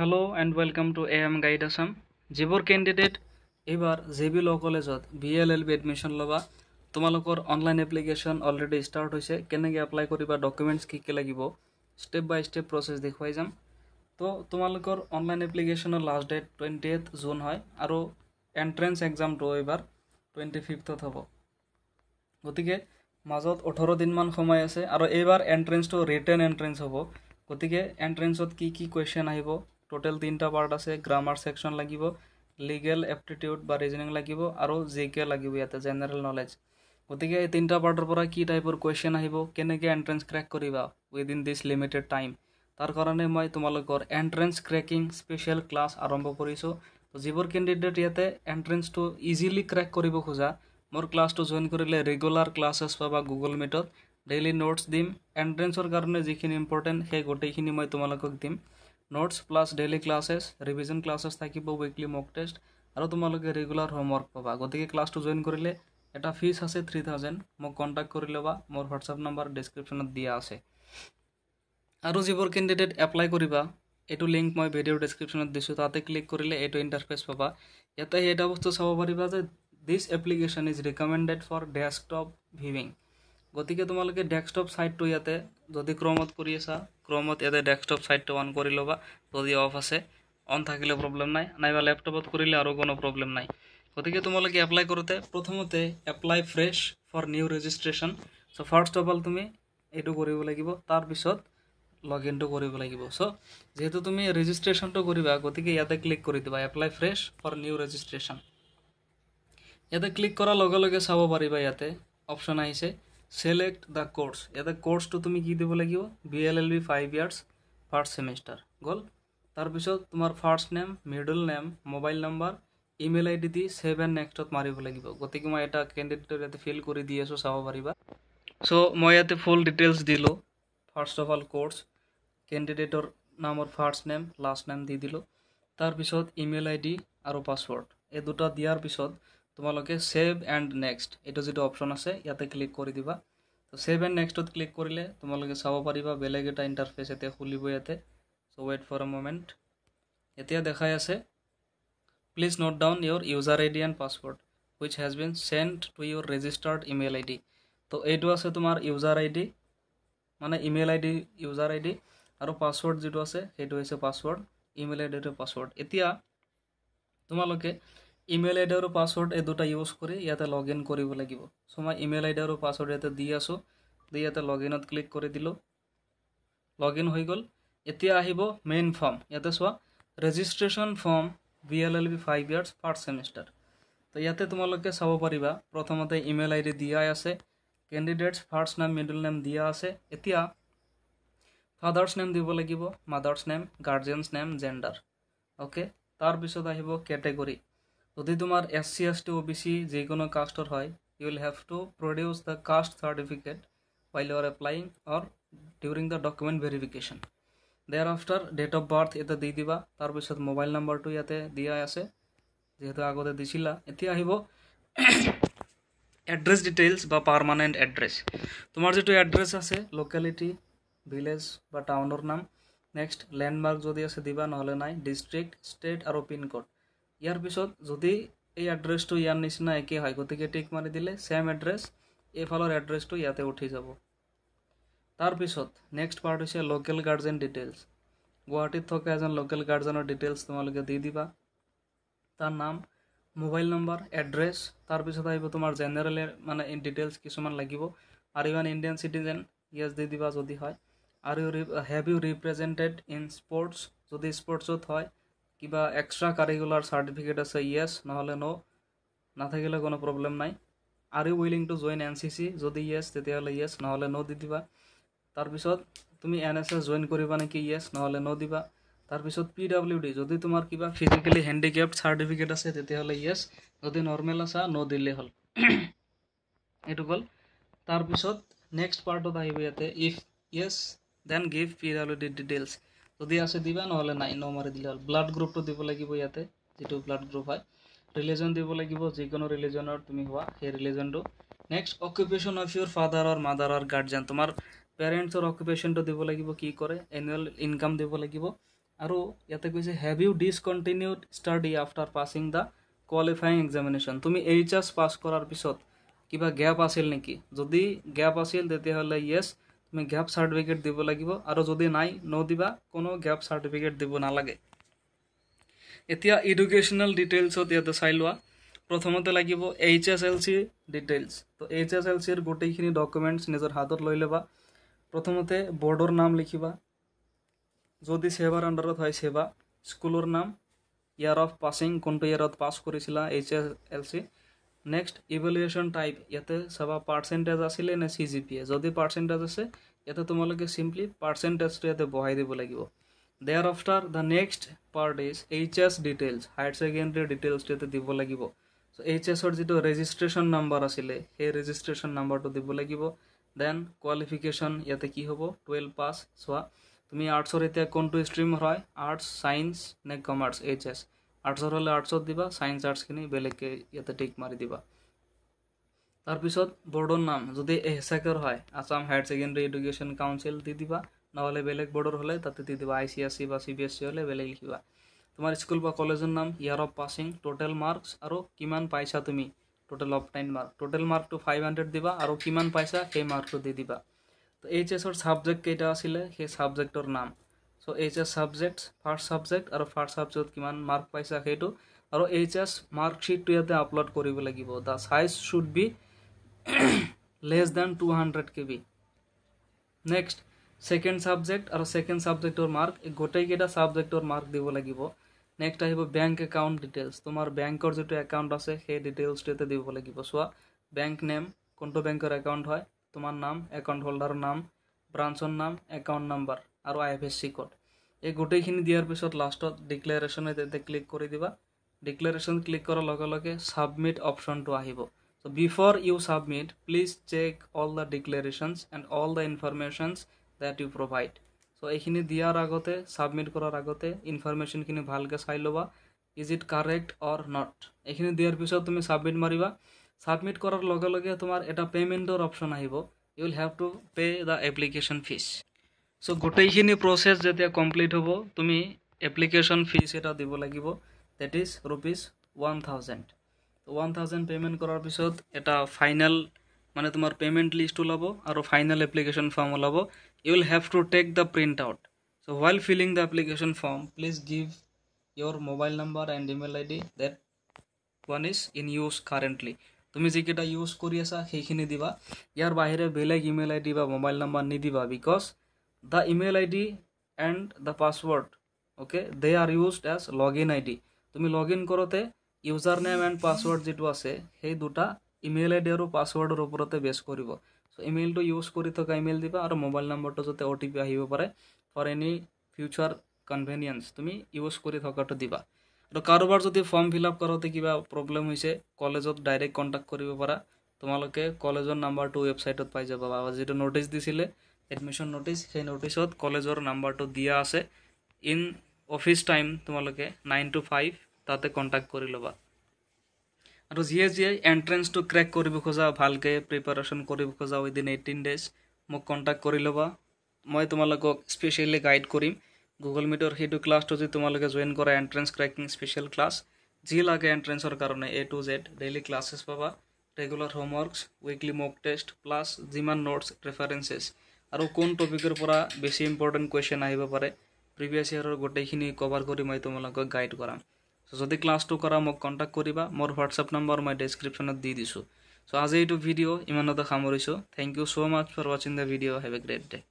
hello' and welcome to A M guide Assam যিবোৰ candidate এইবাৰ J B law' কলেজত B L L B admission ল'বা তোমালোকৰ online application already start হৈছে কেনেকৈ এপ্লাই কৰিবা ডকুমেণ্টছ কি কি লাগিব ষ্টেপ বাই ষ্টেপ প্ৰচেছ দেখুৱাই যাম তো তোমালোকৰ অনলাইন এপ্লিকেশ্যনৰ last date twenty eight June হয় আৰু এণ্ট্ৰেঞ্চ এক্সামটো এইবাৰ টুৱেণ্টি ফিফ্থত হ'ব গতিকে মাজত ওঠৰ দিনমান সময় আছে আৰু এইবাৰ এণ্ট্ৰেঞ্চটো ৰিটেন এণ্ট্ৰেঞ্চ হ'ব গতিকে এণ্ট্ৰেঞ্চত কি কি কুৱেশ্যন আহিব টোটেল তিনিটা পাৰ্ট আছে গ্ৰামাৰ ছেকশ্যন লাগিব লিগেল এপ্টিটিউড বা ৰিজনিং লাগিব আৰু জে কে লাগিব ইয়াতে জেনেৰেল নলেজ গতিকে এই তিনিটা পাৰ্টৰ পৰা কি টাইপৰ কুৱেশ্যন আহিব কেনেকৈ এণ্ট্ৰেঞ্চ ক্ৰেক কৰিবা উইদিন দিছ লিমিটেড টাইম তাৰ কাৰণে মই তোমালোকৰ এণ্ট্ৰেঞ্চ ক্ৰেকিং স্পেচিয়েল ক্লাছ আৰম্ভ কৰিছোঁ তো যিবোৰ কেণ্ডিডেট ইয়াতে এণ্ট্ৰেঞ্চটো ইজিলি ক্ৰেক কৰিব খোজা মোৰ ক্লাছটো জইন কৰিলে ৰেগুলাৰ ক্লাছেছ পাবা গুগল মিটত ডেইলি নোটছ দিম এণ্ট্ৰেঞ্চৰ কাৰণে যিখিনি ইম্পৰ্টেণ্ট সেই গোটেইখিনি মই তোমালোকক দিম notes plus daily classes revision classes থাকিব উইকলি মক টেষ্ট আৰু তোমালোকে ৰেগুলাৰ হোমৱৰ্ক পাবা গতিকে ক্লাছটো জইন কৰিলে এটা ফিজ আছে থ্ৰী থাউজেণ্ড মোক কণ্টেক্ট কৰি ল'বা মোৰ হোৱাটছএপ নম্বৰ ডিছক্ৰিপশ্যনত দিয়া আছে আৰু যিবোৰ কেণ্ডিডেট এপ্লাই কৰিবা এইটো লিংক মই ভিডিঅ'ৰ ডিছক্ৰিপশ্যনত দিছোঁ তাতে ক্লিক কৰিলে এইটো ইণ্টাৰফেচ পাবা ইয়াতে এটা বস্তু চাব পাৰিবা যে this application is recommended for desktop viewing গতিকে তোমালোকে ডেস্কটপ চাইটটো ইয়াতে যদি ক্ৰমত কৰি আছা ক্ৰমত ইয়াতে ডেস্কটপ চাইটটো অন কৰি ল'বা যদি অফ আছে অন থাকিলে প্ৰব্লেম নাই নাইবা লেপটপত কৰিলে আৰু কোনো প্ৰব্লেম নাই গতিকে তোমালোকে এপ্লাই কৰোঁতে প্ৰথমতে apply fresh for new registration so' first of all তুমি এইটো কৰিব লাগিব তাৰপিছত লগ ইনটো কৰিব লাগিব চ' যিহেতু তুমি ৰেজিষ্ট্ৰেশ্যনটো কৰিবা গতিকে ইয়াতে ক্লিক কৰি দিবা apply fresh for new registration ইয়াতে ক্লিক কৰাৰ লগে লগে চাব পাৰিবা ইয়াতে অপশ্যন আহিছে চিলেক্ট দ্য কোর্স এটা কোর্সটো তুমি কি দিব লাগিব B L L B five years first semester গল তাৰপিছত তোমাৰ first name middle name mobile number email আই ডি দি ছেভ এণ্ড নেক্সটত মাৰিব লাগিব গতিকে মই এটা কেণ্ডিডেটৰ ইয়াতে ফিল কৰি দি আছোঁ চাব পাৰিবা চ' মই ইয়াতে ফুল ডিটেইলছ দিলোঁ ফাৰ্ষ্ট অফ অল কোৰ্চ কেণ্ডিডেটৰ নামৰ ফাৰ্ষ্ট নেম লাষ্ট নেম দি দিলোঁ তাৰপিছত ইমেইল আই ডি আৰু পাছৱৰ্ড এই দুটা দিয়াৰ পিছত তোমালোকে ছেভ এণ্ড নেক্সট এইটো যিটো অপশ্যন আছে ইয়াতে ক্লিক কৰি দিবা তো ছেভ এণ্ড নেক্সটত ক্লিক কৰিলে তোমালোকে চাব পাৰিবা বেলেগ এটা ইণ্টাৰফেচ এতিয়া খুলিব ইয়াতে so' wait for a moment এতিয়া দেখাই আছে please note down your user I D and password which has been sent to your registered email I D তো এইটো আছে তোমাৰ ইউজাৰ আই ডি মানে email I D user I D আৰু password যিটো আছে সেইটো হৈছে পাছৱৰ্ড ইমেইল আই ডিটো পাছৱৰ্ড এতিয়া তোমালোকে ইমেইল আইডি আৰু পাছৱৰ্ড এই দুটা ইউজ কৰি ইয়াতে লগ ইন কৰিব লাগিব চ' মই ইমেইল আইডি আৰু পাছৱৰ্ড ইয়াতে দি আছোঁ দি ইয়াতে লগ ইনত ক্লিক কৰি দিলোঁ লগ ইন হৈ গ'ল এতিয়া আহিব মেইন ফৰ্ম ইয়াতে চোৱা registration form B L L B five years first semester তো ইয়াতে তোমালোকে চাব পাৰিবা প্ৰথমতে ইমেইল আই ডি দিয়াই আছে candidates first name middle name দিয়া আছে এতিয়া ফাদাৰ্ছ নেম দিব লাগিব mother's name guardian's name gender okay তাৰপিছত আহিব কেটেগৰী যদি তোমাৰ S C S T O' B C যিকোনো কাষ্টৰ হয় you will have to produce the caste certificate while you are applying or during the document verification thereafter date of birth ইয়াতে দি দিবা তাৰপিছত মোবাইল নম্বৰটো ইয়াতে দিয়াই আছে যিহেতু আগতে দিছিলা এতিয়া আহিব এড্ৰেছ ডিটেইলছ বা পাৰমানেণ্ট এড্ৰেছ তোমাৰ যিটো এড্ৰেছ আছে লোকেলিটি ভিলেজ বা টাউনৰ নাম নেক্সট লেণ্ডমাৰ্ক যদি আছে দিবা নহ'লে নাই ডিষ্ট্ৰিক্ট ষ্টেট আৰু পিনক'ড ইয়াৰ পিছত যদি এই এড্ৰেছটো ইয়াৰ নিচিনা একেই হয় গতিকে টিক মাৰি দিলে ছেম এড্ৰেছ এইফালৰ এড্ৰেছটো ইয়াতে উঠি যাব তাৰপিছত নেক্সট পাৰ্ট হৈছে লোকেল গাৰ্জেন ডিটেইলছ গুৱাহাটীত থকা এজন লোকেল গাৰ্জেনৰ ডিটেইলছ তোমালোকে দি দিবা তাৰ নাম মোবাইল নম্বৰ এড্ৰেছ তাৰপিছত আহিব তোমাৰ জেনেৰেল মানে ডিটেইলছ কিছুমান লাগিব আৰু ইমান ইণ্ডিয়ান চিটিজেন ইয়েছ দি দিবা যদি হয় আৰু have you represented in sports যদি স্পৰ্টছত হয় কিবা এক্সট্ৰা কাৰিকুলাৰ চাৰ্টিফিকেট আছে য়েছ নহ'লে ন' নাথাকিলে কোনো প্ৰব্লেম নাই আৰু willing to join N C C যদি য়েছ তেতিয়াহ'লে য়েছ নহ'লে ন' দি দিবা তাৰপিছত তুমি এন এছ এছ জইন কৰিবা নেকি য়েছ নহ'লে ন' দিবা তাৰপিছত পি ডাব্লিউ ডি যদি তোমাৰ কিবা ফিজিকেলি হেণ্ডিকেপ চাৰ্টিফিকেট আছে তেতিয়াহ'লে য়েছ যদি নৰ্মেল আছা ন' দিলে হ'ল এইটো গ'ল তাৰপিছত নেক্সট পাৰ্টত আহিব ইয়াতে if yes then give P W D details যদি আছে দিবা নহ'লে নাই ন মাৰি দিলে হ'ল ব্লাড গ্ৰুপটো দিব লাগিব ইয়াতে যিটো ব্লাড গ্ৰুপ হয় ৰিলিজন দিব লাগিব যিকোনো ৰিলিজনৰ তুমি হোৱা সেই ৰিলিজনটো next occupation of your father or mother or guardian তোমাৰ পেৰেণ্টছৰ অকুপেশ্যনটো দিব লাগিব কি কৰে এনুৱেল ইনকাম দিব লাগিব আৰু ইয়াতে কৈছে have you discontinued study after passing the qualifying examination তুমি এইচ এছ পাছ কৰাৰ পিছত কিবা গেপ আছিল নেকি যদি গেপ আছিল তেতিয়াহ'লে য়েছ তুমি গেপ চাৰ্টিফিকেট দিব লাগিব আৰু যদি নাই দিবা কোনো গেপ চাৰ্টিফিকেট দিব নালাগে এতিয়া এডুকেশ্যনেল ডিটেইলছত ইয়াতে চাই লোৱা প্ৰথমতে লাগিব H S L C details তো এইচ এছ এল চিৰ গোটেইখিনি ডকুমেণ্টছ নিজৰ হাতত লৈ ল'বা প্ৰথমতে বৰ্ডৰ নাম লিখিবা যদি চেভাৰ আণ্ডাৰত হয় চেভা স্কুলৰ নাম ইয়াৰ অফ পাছিং কোনটো ইয়াৰত পাছ কৰিছিলা H S L C next evaluation type ইয়াতে চাবা পাৰ্চেণ্টেজ আছিলে নে চি জি পি এ যদি পাৰ্চেণ্টেজ আছে ইয়াতে তোমালোকে চিম্পলি পাৰ্চেণ্টেজটো ইয়াতে বহাই দিব লাগিব thereafter the next part is H S details higher secondary ডিটেইলছটো ইয়াতে দিব লাগিব চ' এইচ এছৰ যিটো ৰেজিষ্ট্ৰেশ্যন নাম্বাৰ আছিলে সেই ৰেজিষ্ট্ৰেশ্যন নাম্বাৰটো দিব লাগিব দেন কোৱালিফিকেশ্যন ইয়াতে কি হ'ব টুৱেল্ভ পাছ চোৱা তুমি আৰ্টছৰ এতিয়া কোনটো ষ্ট্ৰীম হয় আৰ্টছ ছাইন্স নে কমাৰ্চ এইচ এছ আৰ্টছত হ'লে আৰ্টছত দিবা ছায়েঞ্চ আৰ্টছখিনি বেলেগকৈ ইয়াতে টিক মাৰি দিবা তাৰপিছত বৰ্ডৰ নাম যদি এহেচাকৰ হয় Assam higher secondary education council দি দিবা নহ'লে বেলেগ বৰ্ডৰ হ'লে তাতে দি দিবা আই চি এছ চি বা চি বি এছ চি হ'লে বেলেগ লিখিবা তোমাৰ স্কুল বা কলেজৰ নাম year of passing total marks আৰু কিমান পাইছা তুমি টোটেল অফ টাইন মাৰ্ক টোটেল মাৰ্কটো ফাইভ হাণ্ড্ৰেড দিবা আৰু কিমান পাইছা সেই মাৰ্কটো দি দিবা এইচ এছৰ ছাবজেক্ট কেইটা আছিলে সেই ছাবজেক্টৰ নাম so' H S subject first subject আৰু ফাৰ্ষ্ট ছাবজেক্টত কিমান মাৰ্ক পাইছা সেইটো আৰু এইচ এছ মাৰ্কশ্বীটটো ইয়াতে আপলোড কৰিব লাগিব the size should be less than two hundred K B next second subject আৰু ছেকেণ্ড ছাবজেক্টৰ মাৰ্ক এই গোটেইকেইটা ছাবজেক্টৰ মাৰ্ক দিব লাগিব নেক্সট আহিব বেংক একাউণ্ট ডিটেইলছ তোমাৰ বেংকৰ যিটো একাউণ্ট আছে সেই ডিটেইলছটো ইয়াতে দিব লাগিব চোৱা বেংক নেম কোনটো বেংকৰ একাউণ্ট হয় তোমাৰ নাম একাউণ্ট হোল্ডাৰৰ নাম ব্ৰাঞ্চৰ নাম একাউণ্ট নাম্বাৰ আৰু I F S C code এই গোটেইখিনি দিয়াৰ পিছত লাষ্টত ডিক্লেৰেশ্যনত এতিয়া ক্লিক কৰি দিবা ডিক্লেৰেশ্যন ক্লিক কৰাৰ লগে লগে ছাবমিট অপশ্যনটো আহিব so' before you submit please check all the declarations and all the informations that you provide so' এইখিনি দিয়াৰ আগতে ছাবমিট কৰাৰ আগতে ইনফৰমেশ্যনখিনি ভালকৈ চাই ল'বা is it correct or not এইখিনি দিয়াৰ পিছত তুমি ছাবমিট মাৰিবা ছাবমিট কৰাৰ লগে লগে তোমাৰ এটা পে'মেণ্টৰ অপশ্যন আহিব you will have to pay' the application fees so গোটেইখিনি প্ৰচেছ যেতিয়া কমপ্লিট হ'ব তুমি এপ্লিকেশ্যন ফিজ এটা দিব লাগিব that is rupees one thousand one thousand payment কৰাৰ পিছত এটা ফাইনেল মানে তোমাৰ পে'মেণ্ট লিষ্ট ওলাব আৰু ফাইনেল এপ্লিকেশ্যন ফৰ্ম ওলাব you will have to take the print out so' while filling the application form please give your mobile number and email I D that one is in use currently তুমি যিকেইটা use কৰি আছা সেইখিনি দিবা ইয়াৰ বাহিৰে বেলেগ ইমেইল আই ডি বা মোবাইল নম্বৰ নিদিবা because the email id and the password okay they are used as login id তুমি লগইন কৰোঁতে ইউজাৰ নেম এণ্ড পাছৱৰ্ড যিটো আছে সেই দুটা ইমেইল আই ডি আৰু পাছৱৰ্ডৰ ওপৰতে বেছ কৰিব চ' ইমেইলটো ইউজ কৰি থকা ইমেইল দিবা আৰু মোবাইল নম্বৰটো যাতে অ' টি পি আহিব পাৰে ফৰ এনি ফিউচাৰ কনভেনিয়েঞ্চ তুমি ইউজ কৰি থকাটো দিবা আৰু কাৰোবাৰ যদি ফৰ্ম ফিল আপ কৰোঁতে কিবা প্ৰব্লেম হৈছে কলেজত ডাইৰেক্ট কণ্টেক্ট কৰিব পাৰা তোমালোকে কলেজৰ নাম্বাৰটো ৱেবছাইটত পাই যাবা বা যিটো নটিছ দিছিলে এডমিশ্যন নটিছ সেই নটিছত কলেজৰ নাম্বাৰটো দিয়া আছে ইন অফিচ টাইম তোমালোকে নাইন টু ফাইভ তাতে কণ্টেক্ট কৰি ল'বা আৰু যিয়ে যিয়ে এণ্ট্ৰেঞ্চটো ক্ৰেক কৰিব খোজা ভালকৈ প্ৰিপাৰেশ্যন কৰিব খোজা উইদিন এইটিন ডেজ মোক কণ্টেক্ট কৰি ল'বা মই তোমালোকক স্পেচিয়েলি গাইড কৰিম গুগল মিটৰ সেইটো ক্লাছটো যদি তোমালোকে জইন কৰা এণ্ট্ৰেঞ্চ ক্ৰেকিং স্পেচিয়েল ক্লাছ যি লাগে এণ্ট্ৰেঞ্চৰ কাৰণে A to Z daily classes পাবা regular homeworks weekly mock test plus যিমান নোটছ ৰেফাৰেঞ্চেছ আৰু কোন টপিকৰ পৰা বেছি ইম্পৰ্টেণ্ট কুৱেশ্যন আহিব পাৰে প্ৰিভিয়াছ ইয়েৰৰ গোটেইখিনি কভাৰ কৰি মই তোমালোকক গাইড কৰাম চ' যদি ক্লাছটো কৰা মোক কণ্টেক্ট কৰিবা মোৰ হোৱাটছআপ নম্বৰ মই ডেছক্ৰিপশ্যনত দি দিছোঁ চ' আজি এইটো ভিডিঅ' ইমানতে সামৰিছোঁ thank you so' much for ৱাচিং the video' have a great day'